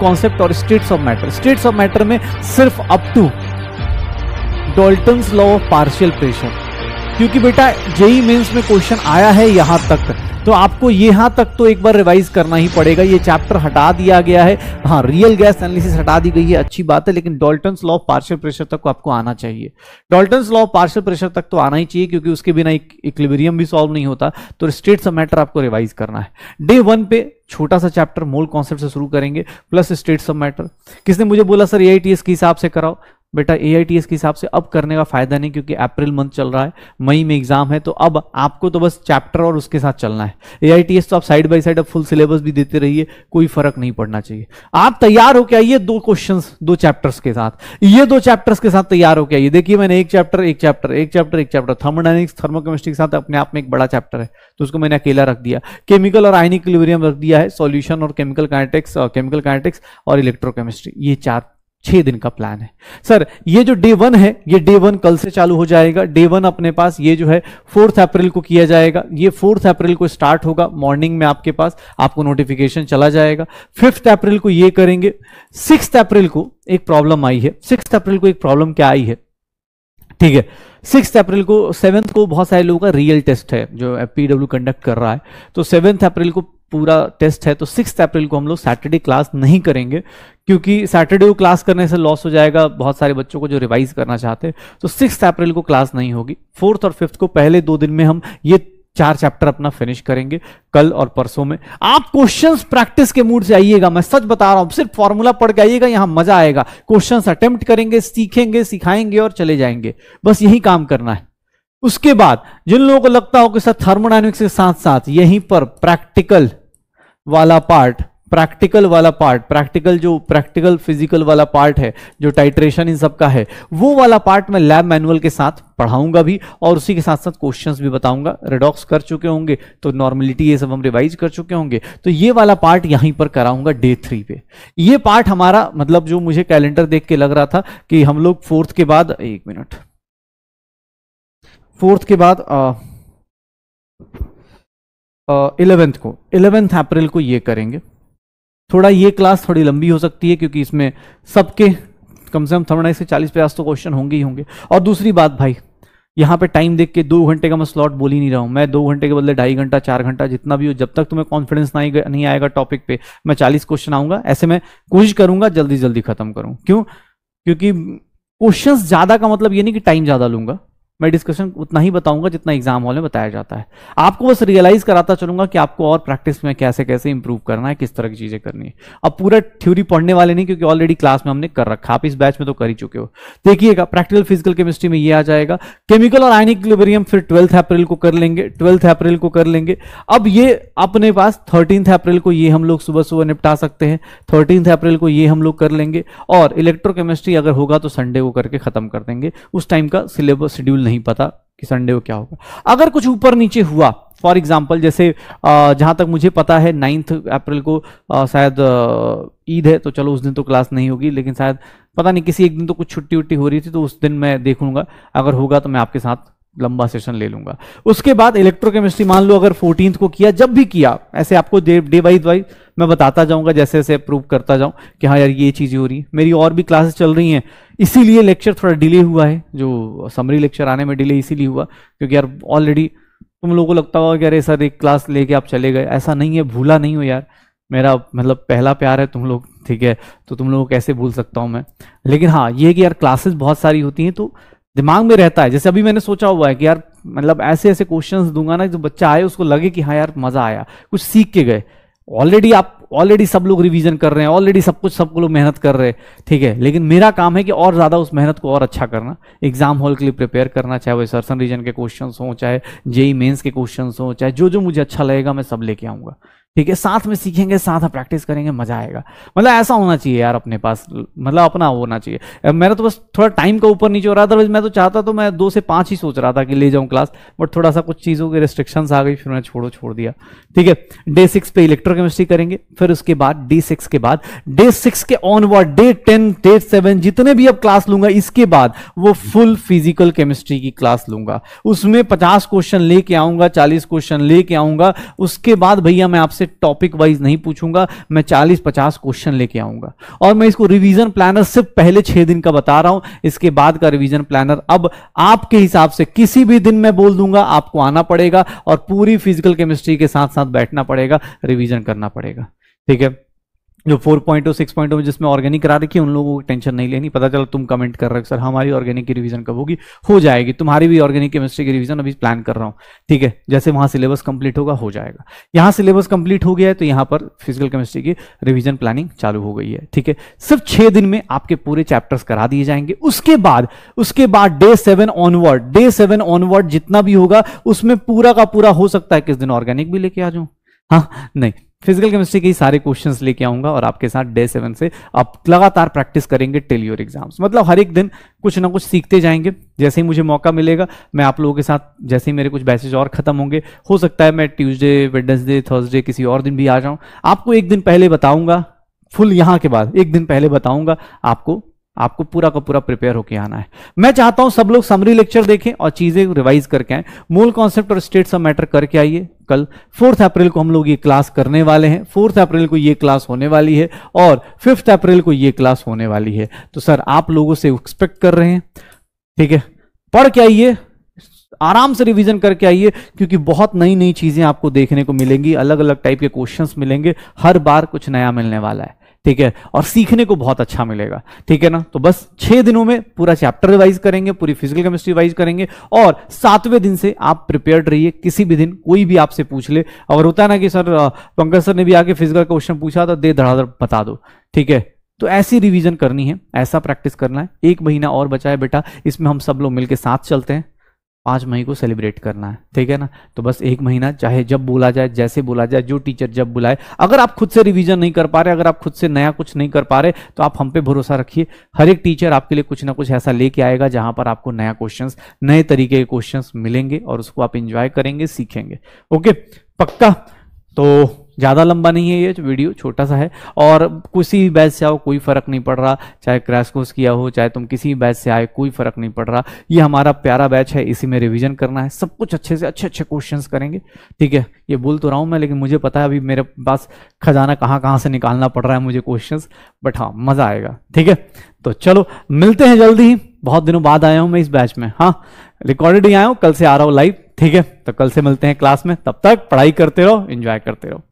concept और states of matter states of matter में सिर्फ up to Dalton law of partial pressure क्योंकि बेटा जेई मेंस में क्वेश्चन आया है यहाँ तक तो आपको यहाँ तक तो एक बार रिवाइज करना ही पड़ेगा ये चैप्टर हटा दिया गया है हाँ रियल गैस एनालिसिस हटा दी गई है अच्छी बात है लेकिन Dalton law of partial pressure तक को आपको आना चाहिए Dalton law of partial pressure तक तो आना ही चाहिए क्योंकि उसके बिना एक इक्लिबेरियम भी सॉल्व नहीं होता तो स्टेट स्टेट्स मैटर आपको रिवाइज करना है डे वन पे छोटा सा चैप्टर मोल कॉन्सेप्ट से शुरू करेंगे प्लस स्टेट सब मैटर किसने मुझे बोला सर ए आई के हिसाब से कराओ बेटा ए आई के हिसाब से अब करने का फायदा नहीं क्योंकि अप्रैल मंथ चल रहा है मई में एग्जाम है तो अब आपको तो बस चैप्टर और उसके साथ चलना है ए तो आप साइड बाई साइड अब फुल सिलेबस भी देते रहिए कोई फर्क नहीं पड़ना चाहिए आप तैयार होकर आइए दो क्वेश्चन दो चैप्टर्स के साथ ये दो चैप्टर्स के साथ तैयार होकर आइए देखिए मैंने एक चैप्टर एक चैप्टर एक चैप्टर एक चैप्टर थर्मोडाइनिक्स थर्मोकेमिस्ट्री के साथ अपने आप में एक बड़ा चैप्टर है तो उसको मैंने अकेला रख दिया केमिकल और आइनिक्लिवरियम रख दिया है सोल्यूशन और केमिकल काइनेटिक्स केमिकल काइनेटिक्स और इलेक्ट्रोकेमिस्ट्री ये चार छह दिन का प्लान है सर ये जो डे वन है ये डे वन कल से चालू हो जाएगा डे वन अपने पास ये जो है फोर्थ अप्रैल को किया जाएगा ये फोर्थ अप्रैल को स्टार्ट होगा मॉर्निंग में आपके पास आपको नोटिफिकेशन चला जाएगा फिफ्थ अप्रैल को ये करेंगे सिक्स अप्रैल को एक प्रॉब्लम आई है सिक्स अप्रैल को एक प्रॉब्लम क्या आई है ठीक है सिक्स अप्रैल को सेवन्थ को बहुत सारे लोगों का रियल टेस्ट है जो पीडब्ल्यू कंडक्ट कर रहा है तो सेवन्थ अप्रैल को पूरा टेस्ट है तो सिक्स अप्रैल को हम लोग सैटरडे क्लास नहीं करेंगे क्योंकि सैटरडे को क्लास करने से लॉस हो जाएगा बहुत सारे बच्चों को जो रिवाइज करना चाहते हैं तो सिक्स अप्रैल को क्लास नहीं होगी फोर्थ और फिफ्थ को पहले दो दिन में हम ये चार चैप्टर अपना फिनिश करेंगे कल और परसों में आप क्वेश्चंस प्रैक्टिस के मूड से आइएगा मैं सच बता रहा हूं सिर्फ फॉर्मूला पढ़ के आइएगा यहां मजा आएगा क्वेश्चंस अटेम्प्ट करेंगे सीखेंगे सिखाएंगे और चले जाएंगे बस यही काम करना है उसके बाद जिन लोगों को लगता हो कि सर थर्मोडाइनमिक्स के साथ साथ यहीं पर प्रैक्टिकल वाला पार्ट प्रैक्टिकल वाला पार्ट प्रैक्टिकल जो प्रैक्टिकल फिजिकल वाला पार्ट है जो टाइट्रेशन इन सब का है वो वाला पार्ट मैं लैब मैनुअल के साथ पढ़ाऊंगा भी और उसी के साथ साथ क्वेश्चंस भी बताऊंगा रेडॉक्स कर चुके होंगे तो नॉर्मलिटी ये सब हम रिवाइज कर चुके होंगे तो ये वाला पार्ट यहीं पर कराऊंगा डे थ्री पे ये पार्ट हमारा मतलब जो मुझे कैलेंडर देख के लग रहा था कि हम लोग फोर्थ के बाद एक मिनट फोर्थ के बाद इलेवेंथ को इलेवेंथ अप्रैल को ये करेंगे थोड़ा ये क्लास थोड़ी लंबी हो सकती है क्योंकि इसमें सबके कम से कम थर्मोडाइनमिक्स के चालीस पचास तो क्वेश्चन होंगे ही होंगे और दूसरी बात भाई यहाँ पे टाइम देख के दो घंटे का मैं स्लॉट बोल ही नहीं रहा हूँ मैं दो घंटे के बदले ढाई घंटा चार घंटा जितना भी हो जब तक तुम्हें कॉन्फिडेंस नहीं नहीं आएगा टॉपिक पे मैं चालीस क्वेश्चन आऊंगा ऐसे मैं कोशिश करूंगा जल्दी जल्दी खत्म करूँ क्यों क्योंकि क्वेश्चंस ज्यादा का मतलब ये नहीं कि टाइम ज्यादा लूंगा मैं डिस्कशन उतना ही बताऊंगा जितना एग्जाम हॉल में बताया जाता है आपको बस रियलाइज कराता चलूंगा कि आपको और प्रैक्टिस में कैसे कैसे इंप्रूव करना है किस तरह की चीजें करनी है अब पूरा थ्योरी पढ़ने वाले नहीं क्योंकि ऑलरेडी क्लास में हमने कर रखा आप इस बैच में तो कर ही चुके हो देखिएगा प्रैक्टिकल फिजिकल केमिस्ट्री में ये आ जाएगा केमिकल और आयनिक लिबरियम फिर ट्वेल्थ अप्रैल को कर लेंगे ट्वेल्थ अप्रैल को कर लेंगे अब ये अपने पास थर्टींथ अप्रैल को ये हम लोग सुबह सुबह निपटा सकते हैं थर्टींथ अप्रैल को ये हम लोग कर लेंगे और इलेक्ट्रोकेमिस्ट्री अगर होगा तो संडे को करके खत्म कर देंगे उस टाइम का सिलेबस शेड्यूल नहीं पता कि संडे को क्या होगा अगर कुछ ऊपर नीचे हुआ फॉर एग्जाम्पल जैसे जहां तक मुझे पता है नाइन्थ अप्रैल को शायद ईद है तो चलो उस दिन तो क्लास नहीं होगी लेकिन शायद पता नहीं किसी एक दिन तो कुछ छुट्टी उट्टी हो रही थी तो उस दिन मैं देखूंगा अगर होगा तो मैं आपके साथ लंबा सेशन ले लूंगा उसके बाद इलेक्ट्रोकेमिस्ट्री मान लो अगर फोर्टीन को किया जब भी किया ऐसे आपको डे बाई वाइज मैं बताता जाऊंगा जैसे जैसे प्रूव करता जाऊं कि हाँ यार ये चीज़ें हो रही मेरी और भी क्लासेस चल रही हैं इसीलिए लेक्चर थोड़ा डिले हुआ है जो समरी लेक्चर आने में डिले इसीलिए हुआ क्योंकि यार ऑलरेडी तुम लोगों को लगता होगा कि अरे सर एक क्लास लेके आप चले गए ऐसा नहीं है भूला नहीं हो यार मेरा मतलब पहला प्यार है तुम लोग ठीक है तो तुम लोगों को कैसे भूल सकता हूँ मैं लेकिन हाँ ये कि यार क्लासेस बहुत सारी होती हैं तो दिमाग में रहता है जैसे अभी मैंने सोचा हुआ है कि यार मतलब ऐसे ऐसे क्वेश्चंस दूंगा ना जो बच्चा आए उसको लगे कि हाँ यार मज़ा आया कुछ सीख के गए ऑलरेडी आप ऑलरेडी सब लोग रिवीजन कर रहे हैं ऑलरेडी सब कुछ सब लोग मेहनत कर रहे हैं ठीक है लेकिन मेरा काम है कि और ज़्यादा उस मेहनत को और अच्छा करना एग्जाम हॉल के लिए प्रिपेयर करना चाहे वो सर्सन रीजन के क्वेश्चन हों चाहे जेई मेन्स e के क्वेश्चन हों चाहे जो जो मुझे अच्छा लगेगा मैं सब लेके आऊँगा ठीक है साथ में सीखेंगे साथ में प्रैक्टिस करेंगे मजा आएगा मतलब ऐसा होना चाहिए यार अपने पास मतलब अपना होना चाहिए मेरा तो बस थोड़ा टाइम का ऊपर नीचे हो रहा था मैं तो चाहता तो मैं दो से पांच ही सोच रहा था कि ले जाऊं क्लास बट थोड़ा सा कुछ चीज़ों के रिस्ट्रिक्शंस आ गई फिर मैंने छोड़ो छोड़ दिया ठीक है डे सिक्स पे इलेक्ट्रोकेमिस्ट्री करेंगे फिर उसके बाद डे सिक्स के बाद डे सिक्स के onward day ten day seven जितने भी अब क्लास लूंगा इसके बाद वो फुल फिजिकल केमिस्ट्री की क्लास लूंगा उसमें पचास क्वेश्चन लेके आऊंगा चालीस क्वेश्चन लेके आऊंगा उसके बाद भैया मैं आपसे आपसे टॉपिक वाइज नहीं पूछूंगा मैं 40-50 क्वेश्चन लेके आऊंगा और मैं इसको रिवीजन प्लानर सिर्फ पहले छह दिन का बता रहा हूं इसके बाद का रिवीजन प्लानर अब आपके हिसाब से किसी भी दिन मैं बोल दूंगा आपको आना पड़ेगा और पूरी फिजिकल केमिस्ट्री के साथ साथ बैठना पड़ेगा रिविजन करना पड़ेगा ठीक है जो फोर सिक्स पॉइंट हो जिसमें ऑर्गेनिक करा रखी है उन लोगों को टेंशन नहीं लेनी पता चला तुम कमेंट कर रहे हो सर हमारी ऑर्गेनिक की रिवीजन कब होगी हो जाएगी तुम्हारी भी ऑर्गेनिक केमिस्ट्री की रिवीजन अभी प्लान कर रहा हूँ ठीक है जैसे वहां सिलेबस कंप्लीट होगा हो जाएगा यहां सिलेबस कंप्लीट हो गया है तो यहाँ पर फिजिकल केमिस्ट्री की रिविजन प्लानिंग चालू हो गई है ठीक है सिर्फ छह दिन में आपके पूरे चैप्टर्स करा दिए जाएंगे उसके बाद उसके बाद day seven onward day seven onward जितना भी होगा उसमें पूरा का पूरा हो सकता है किस दिन ऑर्गेनिक भी लेके आ जाऊं हाँ नहीं फिजिकल केमिस्ट्री के ही सारे क्वेश्चंस लेके आऊंगा और आपके साथ डे सेवन से आप लगातार प्रैक्टिस करेंगे टेल योर एग्जाम्स मतलब हर एक दिन कुछ ना कुछ सीखते जाएंगे जैसे ही मुझे मौका मिलेगा मैं आप लोगों के साथ जैसे ही मेरे कुछ बैचेज और खत्म होंगे हो सकता है मैं ट्यूजडे वेडनेसडे थर्सडे किसी और दिन भी आ जाऊं आपको एक दिन पहले बताऊंगा फुल यहाँ के बाद एक दिन पहले बताऊंगा आपको आपको पूरा का पूरा प्रिपेयर होकर आना है मैं चाहता हूं सब लोग समरी लेक्चर देखें और चीजें रिवाइज करके आए मूल कॉन्सेप्ट और स्टेट्स ऑफ मैटर करके आइए कल फोर्थ अप्रैल को हम लोग ये क्लास करने वाले हैं फोर्थ अप्रैल को ये क्लास होने वाली है और फिफ्थ अप्रैल को ये क्लास होने वाली है तो सर आप लोगों से एक्सपेक्ट कर रहे हैं ठीक है पढ़ के आइए आराम से रिवीजन करके आइए क्योंकि बहुत नई नई चीजें आपको देखने को मिलेंगी अलग अलग टाइप के क्वेश्चंस मिलेंगे हर बार कुछ नया मिलने वाला है ठीक है और सीखने को बहुत अच्छा मिलेगा ठीक है ना तो बस छह दिनों में पूरा चैप्टर वाइज करेंगे पूरी फिजिकल केमिस्ट्री वाइज करेंगे और सातवें दिन से आप प्रिपेयर्ड रहिए किसी भी दिन कोई भी आपसे पूछ ले अगर होता है ना कि सर पंकज सर ने भी आके फिजिकल क्वेश्चन पूछा था दे धड़ाधड़ बता दो ठीक है तो ऐसी रिवीजन करनी है ऐसा प्रैक्टिस करना है एक महीना और बचा है बेटा इसमें हम सब लोग मिलकर साथ चलते हैं पाँच मई को सेलिब्रेट करना है ठीक है ना तो बस एक महीना चाहे जब बोला जाए जैसे बोला जाए जो टीचर जब बुलाए अगर आप खुद से रिवीजन नहीं कर पा रहे अगर आप खुद से नया कुछ नहीं कर पा रहे तो आप हम पे भरोसा रखिए हर एक टीचर आपके लिए कुछ ना कुछ ऐसा लेके आएगा जहां पर आपको नया क्वेश्चन नए तरीके के क्वेश्चन मिलेंगे और उसको आप इंजॉय करेंगे सीखेंगे ओके पक्का तो ज़्यादा लंबा नहीं है ये वीडियो छोटा सा है और किसी भी बैच से आओ कोई फ़र्क नहीं पड़ रहा चाहे क्रैश कोर्स किया हो चाहे तुम किसी भी बैच से आए कोई फ़र्क नहीं पड़ रहा ये हमारा प्यारा बैच है इसी में रिविजन करना है सब कुछ अच्छे से अच्छे अच्छे क्वेश्चन करेंगे ठीक है ये बोल तो रहा हूँ मैं लेकिन मुझे पता है अभी मेरे पास खजाना कहाँ कहाँ से निकालना पड़ रहा है मुझे क्वेश्चन बट हाँ मज़ा आएगा ठीक है तो चलो मिलते हैं जल्दी ही बहुत दिनों बाद आया हूँ मैं इस बैच में हाँ रिकॉर्डेड ही आया हूँ कल से आ रहा हूँ लाइव ठीक है तो कल से मिलते हैं क्लास में तब तक पढ़ाई करते रहो एंजॉय करते रहो